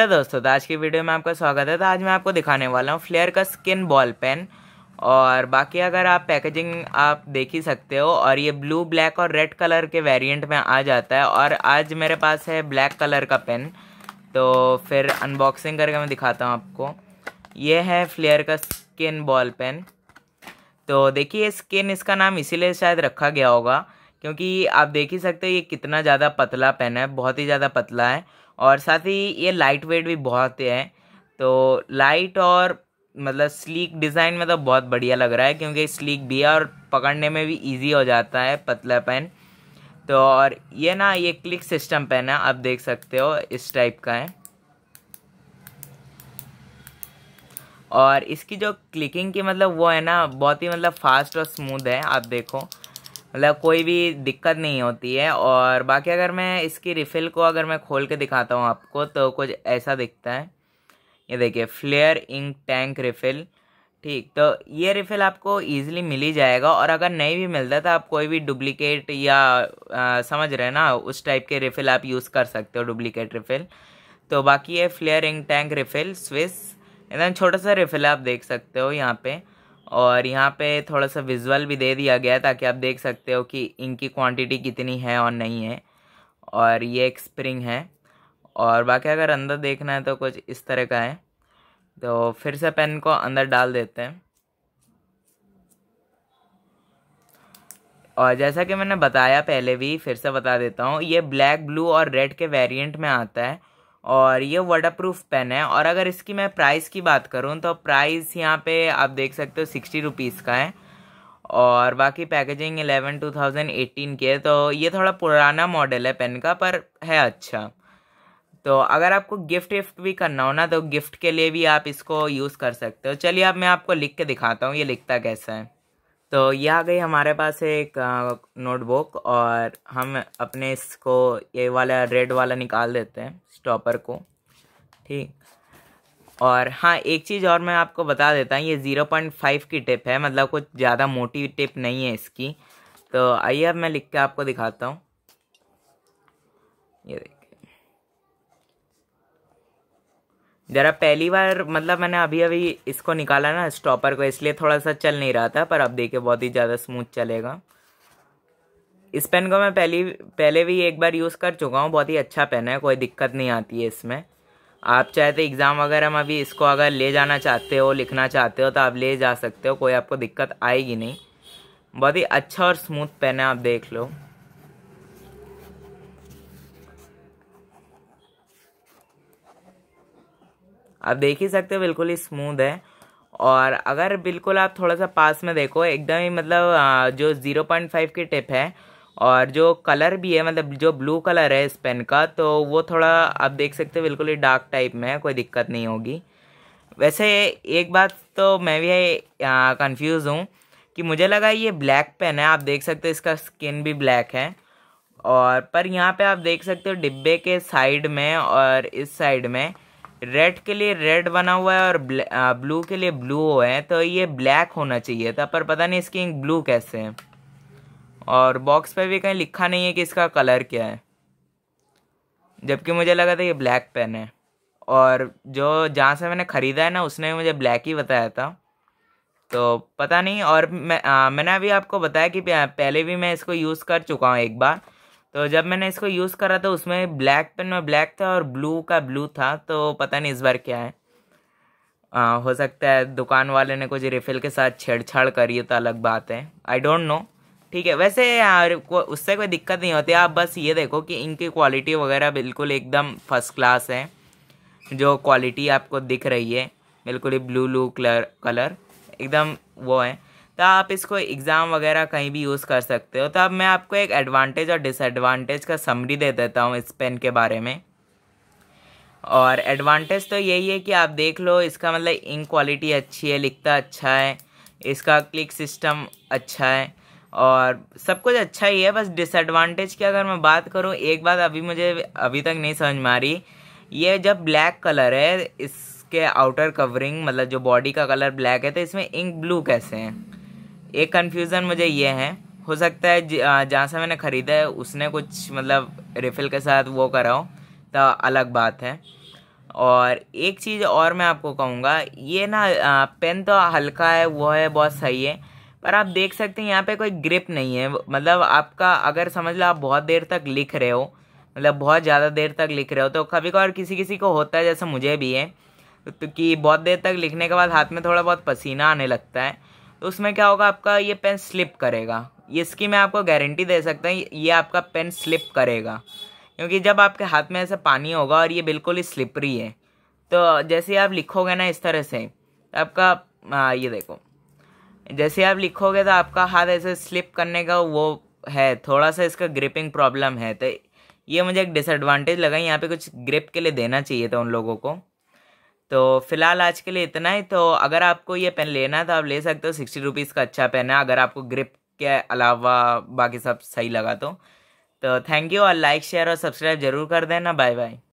hello दोस्तों तो आज की वीडियो में आपका स्वागत है तो आज मैं आपको दिखाने वाला हूँ फ्लेयर का स्किन बॉल पेन और बाकी अगर आप पैकेजिंग आप देख ही सकते हो और ये ब्लू ब्लैक और रेड कलर के वेरिएंट में आ जाता है और आज मेरे पास है ब्लैक कलर का पेन तो फिर अनबॉक्सिंग करके मैं दिखाता हूँ आपको ये है फ्लेयर का स्किन बॉल पेन तो देखिए स्किन इसका नाम इसीलिए शायद रखा गया होगा क्योंकि आप देख ही सकते हो ये कितना ज़्यादा पतला पेन है बहुत ही ज़्यादा पतला है और साथ ही ये लाइट वेट भी बहुत है तो लाइट और मतलब स्लीक डिज़ाइन में तो बहुत बढ़िया लग रहा है क्योंकि स्लीक भी है और पकड़ने में भी इजी हो जाता है पतला पेन तो और ये ना ये क्लिक सिस्टम पेन है आप देख सकते हो इस टाइप का है और इसकी जो क्लिकिंग की मतलब वो है ना बहुत ही मतलब फास्ट और स्मूथ है आप देखो मतलब कोई भी दिक्कत नहीं होती है और बाकी अगर मैं इसकी रिफ़िल को अगर मैं खोल के दिखाता हूँ आपको तो कुछ ऐसा दिखता है ये देखिए फ्लेयर इंक टैंक रिफ़िल ठीक तो ये रिफ़िल आपको ईजिली मिल ही जाएगा और अगर नहीं भी मिलता तो आप कोई भी डुप्लीकेट या आ, समझ रहे हैं ना उस टाइप के रिफ़िल आप यूज़ कर सकते हो डुप्लीकेट रिफ़िल तो बाकी ये Flair ink tank refill Swiss एकदम छोटा सा रिफ़िल आप देख सकते हो यहाँ पर और यहाँ पे थोड़ा सा विजुअल भी दे दिया गया है ताकि आप देख सकते हो कि इनकी क्वांटिटी कितनी है और नहीं है और ये एक स्प्रिंग है और बाकी अगर अंदर देखना है तो कुछ इस तरह का है तो फिर से पेन को अंदर डाल देते हैं और जैसा कि मैंने बताया पहले भी फिर से बता देता हूँ ये ब्लैक ब्लू और रेड के वेरिएंट में आता है और ये वाटर प्रूफ पेन है और अगर इसकी मैं प्राइस की बात करूँ तो प्राइस यहाँ पे आप देख सकते हो सिक्सटी रुपीज़ का है और बाकी packaging eleven two thousand eighteen की है तो ये थोड़ा पुराना मॉडल है पेन का पर है अच्छा तो अगर आपको गिफ्ट विफ्ट भी करना हो ना तो गिफ्ट के लिए भी आप इसको यूज़ कर सकते हो चलिए अब मैं आपको लिख के दिखाता हूँ ये लिखता कैसा है तो ये आ गई हमारे पास एक नोटबुक और हम अपने इसको ये वाला रेड वाला निकाल देते हैं स्टॉपर को ठीक और हाँ एक चीज़ और मैं आपको बता देता हूँ ये ज़ीरो पॉइंट फाइव की टिप है मतलब कुछ ज़्यादा मोटी टिप नहीं है इसकी तो आइए अब मैं लिख के आपको दिखाता हूँ ये देख ज़रा पहली बार मतलब मैंने अभी अभी इसको निकाला ना स्टॉपर को इसलिए थोड़ा सा चल नहीं रहा था पर अब देखिए बहुत ही ज़्यादा स्मूथ चलेगा इस पेन को मैं पहली पहले भी एक बार यूज़ कर चुका हूँ बहुत ही अच्छा पेन है कोई दिक्कत नहीं आती है इसमें आप चाहे तो एग्ज़ाम वगैरह में अभी इसको अगर ले जाना चाहते हो लिखना चाहते हो तो आप ले जा सकते हो कोई आपको दिक्कत आएगी नहीं बहुत ही अच्छा और स्मूथ पेन है आप देख लो आप देख ही सकते हो बिल्कुल ही स्मूथ है और अगर बिल्कुल आप थोड़ा सा पास में देखो एकदम ही मतलब जो ज़ीरो पॉइंट फाइव की टिप है और जो कलर भी है मतलब जो ब्लू कलर है इस पेन का तो वो थोड़ा आप देख सकते हो बिल्कुल ही डार्क टाइप में है कोई दिक्कत नहीं होगी वैसे एक बात तो मैं भी कंफ्यूज हूँ कि मुझे लगा ये ब्लैक पेन है आप देख सकते हो इसका स्किन भी ब्लैक है और पर यहाँ पे आप देख सकते हो डिब्बे के साइड में और इस साइड में रेड के लिए रेड बना हुआ है और ब्लू के लिए ब्लू है तो ये ब्लैक होना चाहिए था पर पता नहीं इसकी इंक ब्लू कैसे है और बॉक्स पे भी कहीं लिखा नहीं है कि इसका कलर क्या है जबकि मुझे लगा था ये ब्लैक पेन है और जो जहाँ से मैंने ख़रीदा है ना उसने मुझे ब्लैक ही बताया था तो पता नहीं और मैं आ, मैंने अभी आपको बताया कि पहले भी मैं इसको यूज़ कर चुका हूँ एक बार तो जब मैंने इसको यूज़ करा तो उसमें ब्लैक पेन में ब्लैक था और ब्लू का ब्लू था तो पता नहीं इस बार क्या है आ, हो सकता है दुकान वाले ने कुछ रिफिल के साथ छेड़छाड़ करी हो तो अलग बात है आई डोंट नो ठीक है वैसे यार को, उससे कोई दिक्कत नहीं होती आप बस ये देखो कि इनकी क्वालिटी वगैरह बिल्कुल एकदम फर्स्ट क्लास है जो क्वालिटी आपको दिख रही है बिल्कुल ही ब्लू ब्लू कलर कलर एकदम वो है तो आप इसको एग्ज़ाम वगैरह कहीं भी यूज़ कर सकते हो तो अब मैं आपको एक एडवांटेज और डिसएडवांटेज का समरी दे देता हूँ इस पेन के बारे में और एडवांटेज तो यही है कि आप देख लो इसका मतलब इंक क्वालिटी अच्छी है लिखता अच्छा है इसका क्लिक सिस्टम अच्छा है और सब कुछ अच्छा ही है बस डिसएडवांटेज की अगर मैं बात करूँ एक बात अभी मुझे अभी तक नहीं समझ में आ रही ये जब ब्लैक कलर है इसके आउटर कवरिंग मतलब जो बॉडी का कलर ब्लैक है तो इसमें इंक ब्लू कैसे हैं एक कन्फ्यूज़न मुझे ये है हो सकता है जहाँ से मैंने ख़रीदा है उसने कुछ मतलब रिफ़िल के साथ वो करा हो तो अलग बात है और एक चीज़ और मैं आपको कहूँगा ये ना पेन तो हल्का है वो है बहुत सही है पर आप देख सकते हैं यहाँ पे कोई ग्रिप नहीं है मतलब आपका अगर समझ लो आप बहुत देर तक लिख रहे हो मतलब बहुत ज़्यादा देर तक लिख रहे हो तो कभी कभार किसी किसी को होता है जैसे मुझे भी है तो कि बहुत देर तक लिखने के बाद हाथ में थोड़ा बहुत पसीना आने लगता है तो उसमें क्या होगा आपका ये पेन स्लिप करेगा इसकी मैं आपको गारंटी दे सकता हूँ ये आपका पेन स्लिप करेगा क्योंकि जब आपके हाथ में ऐसा पानी होगा और ये बिल्कुल ही स्लिपरी है तो जैसे आप लिखोगे ना इस तरह से आपका आ, हाँ, ये देखो जैसे आप लिखोगे तो आपका हाथ ऐसे स्लिप करने का वो है थोड़ा सा इसका ग्रिपिंग प्रॉब्लम है तो ये मुझे एक डिसएडवांटेज लगा यहाँ पे कुछ ग्रिप के लिए देना चाहिए था उन लोगों को तो फिलहाल आज के लिए इतना ही तो अगर आपको ये पेन लेना है तो आप ले सकते हो सिक्सटी रुपीज़ का अच्छा पेन है अगर आपको ग्रिप के अलावा बाकी सब सही लगा तो तो थैंक यू और लाइक शेयर और सब्सक्राइब जरूर कर देना बाय बाय